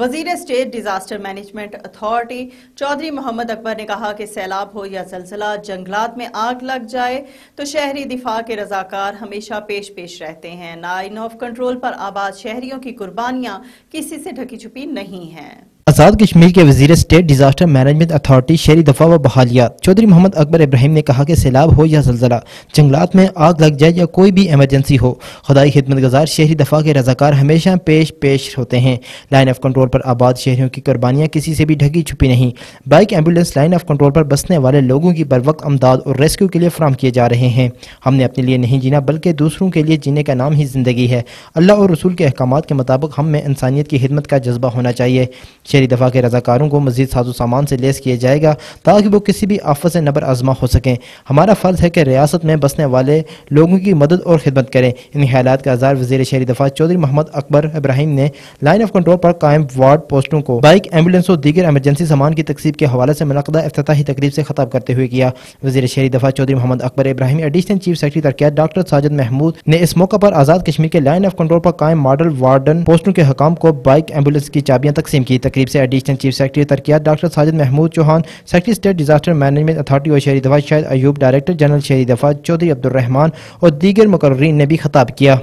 वजीर state disaster management authority Chaudhary Mohammad Akbar ने कहा कि सैलाब हो या जलसला जंगलात में आग लग जाए तो शहरी दिफा के रजाकार हमेशा पेश पेश रहते हैं लाइन ऑफ कंट्रोल पर आबाद शहरियों की कुर्बानियां किसी से ढकी छुपी नहीं हैं आज़ाद कश्मीर के वजीर स्टेट डिजास्टर मैनेजमेंट अथॉरिटी शहरी दफा व बहालियात चौधरी मोहम्मद अकबर इब्राहिम ने कहा कि सैलाब हो या जलजला जंगलात में आग लग जाए या कोई भी एमरजेंसी हो खुदाई खिदमत गुजार शहरी दफा के रजाकार हमेशा पेश पेश होते हैं लाइन ऑफ कंट्रोल पर आबाद शहरों की कुर्बानियाँ किसी से भी ढकी छुपी नहीं bike ambulance line of control पर बसने वाले लोगों की बर वक्त अमदाद और रेस्क्यू के लिए फ्राहम किए जा रहे हैं हमने अपने लिए नहीं जीना बल्कि दूसरों के लिए जीने का नाम ही जिंदगी है अल्लाह और रसूल के अहकाम के मुताबिक हम में इंसानियत की खिदमत का जज्बा होना चाहिए शहरी दफा के रजाकारों को मजीद साजो सामान से लेस किया जाएगा ताकि वो किसी भी आफत से नबर आजमा हो सकें हमारा फ़र्ज़ है कि रियासत में बसने वाले लोगों की मदद और खिदमत करें इन ख्याल का आजार वजीर शहरी दफा चौधरी मोहम्मद अकबर इब्राहिम ने लाइन ऑफ कंट्रोल पर कायम वार्ड पोस्टों को बाइक एम्बुलेंस और दीगर एमरजेंसी सामान की तकसीब के हवाले से मुनदा अफ्ताही तकरीब से खताब करते हुए किया वजी शहरी दफा Chaudhary Mohammad Akbar Ibrahim additional chief secretary तरक्यात डॉक्टर साजद महमूद ने इस मौका पर आज़ाद कश्मीर के लाइन ऑफ कंट्रोल पर कायम मॉडल वार्डन पोस्टों के हकाम को बाइक एम्बुलेंस की चाबियां तकसीम की तकरीब तकरीब से एडिशनल चीफ सेक्रेटरी तरकियात doctor Sajid Mahmood Chauhan secretary state disaster management authority और शहरी दफा शायद अयूब डायरेक्टर जनरल शहरी दफा चौधरी अब्दुलरहमान और दीगर मुकर्रीन ने भी खताब किया